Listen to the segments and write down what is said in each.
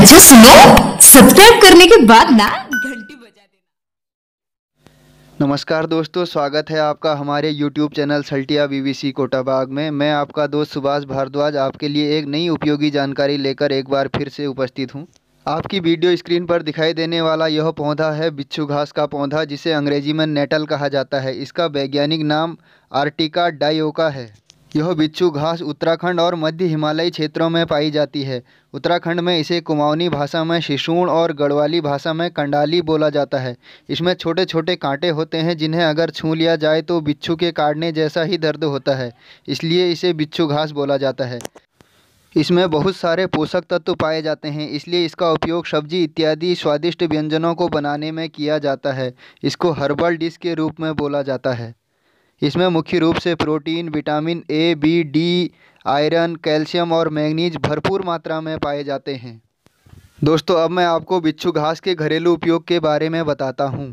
अच्छा सुनो सब्सक्राइब करने के बाद ना घंटी बजा देना नमस्कार दोस्तों स्वागत है आपका हमारे YouTube channel Saltia BBC Kotabagh में मैं आपका दोस्त सुभाष भारद्वाज आपके लिए एक नई उपयोगी जानकारी लेकर एक बार फिर से उपस्थित हूँ आपकी वीडियो स्क्रीन पर दिखाई देने वाला यह पौधा है बिच्छू घास का पौधा जिसे अंग्रेजी में नेटल कहा जाता है इसका वैज्ञानिक नाम आर्टिका डायोका है यह बिच्छू घास उत्तराखंड और मध्य हिमालयी क्षेत्रों में पाई जाती है उत्तराखंड में इसे कुमाऊनी भाषा में शिशुण और गढ़वाली भाषा में कंडाली बोला जाता है इसमें छोटे छोटे कांटे होते हैं जिन्हें अगर छू लिया जाए तो बिच्छू के काटने जैसा ही दर्द होता है इसलिए इसे बिच्छू घास बोला जाता है इसमें बहुत सारे पोषक तत्व पाए जाते हैं इसलिए इसका उपयोग सब्जी इत्यादि स्वादिष्ट व्यंजनों को बनाने में किया जाता है इसको हर्बल डिश के रूप में बोला जाता है इसमें मुख्य रूप से protein vitamin A B D iron calcium और मैंगनीज भरपूर मात्रा में पाए जाते हैं दोस्तों अब मैं आपको बिच्छू घास के घरेलू उपयोग के बारे में बताता हूँ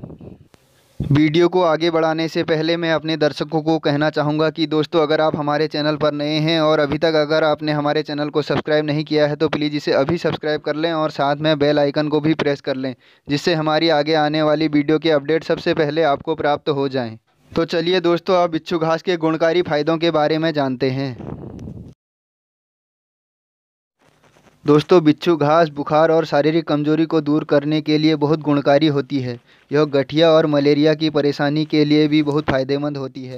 वीडियो को आगे बढ़ाने से पहले मैं अपने दर्शकों को कहना चाहूँगा कि दोस्तों अगर आप हमारे चैनल पर नए हैं और अभी तक अगर आपने हमारे चैनल को सब्सक्राइब नहीं किया है तो प्लीज़ इसे अभी सब्सक्राइब कर लें और साथ में बेल आइकन को भी प्रेस कर लें जिससे हमारी आगे आने वाली वीडियो के अपडेट सबसे पहले आपको प्राप्त हो जाएँ तो चलिए दोस्तों अब बिच्छू घास के गुणकारी फ़ायदों के बारे में जानते हैं दोस्तों बिच्छू घास बुखार और शारीरिक कमजोरी को दूर करने के लिए बहुत गुणकारी होती है यह गठिया और मलेरिया की परेशानी के लिए भी बहुत फ़ायदेमंद होती है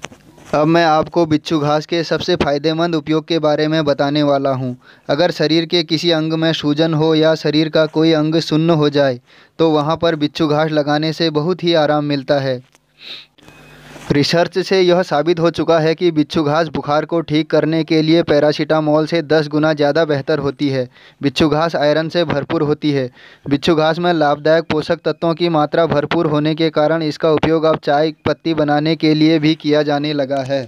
अब मैं आपको बिच्छू घास के सबसे फ़ायदेमंद उपयोग के बारे में बताने वाला हूँ अगर शरीर के किसी अंग में सूजन हो या शरीर का कोई अंग सुन्न हो जाए तो वहाँ पर बिच्छू घास लगाने से बहुत ही आराम मिलता है रिसर्च से यह साबित हो चुका है कि घास बुखार को ठीक करने के लिए पैरासीटामोल से 10 गुना ज़्यादा बेहतर होती है घास आयरन से भरपूर होती है घास में लाभदायक पोषक तत्वों की मात्रा भरपूर होने के कारण इसका उपयोग अब चाय पत्ती बनाने के लिए भी किया जाने लगा है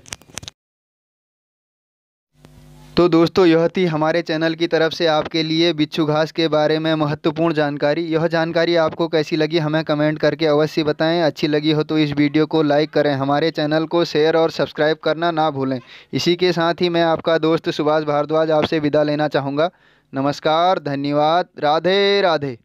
तो दोस्तों यह थी हमारे चैनल की तरफ से आपके लिए बिच्छू घास के बारे में महत्वपूर्ण जानकारी यह जानकारी आपको कैसी लगी हमें कमेंट करके अवश्य बताएं अच्छी लगी हो तो इस वीडियो को लाइक करें हमारे चैनल को शेयर और सब्सक्राइब करना ना भूलें इसी के साथ ही मैं आपका दोस्त सुभाष भारद्वाज आपसे विदा लेना चाहूँगा नमस्कार धन्यवाद राधे राधे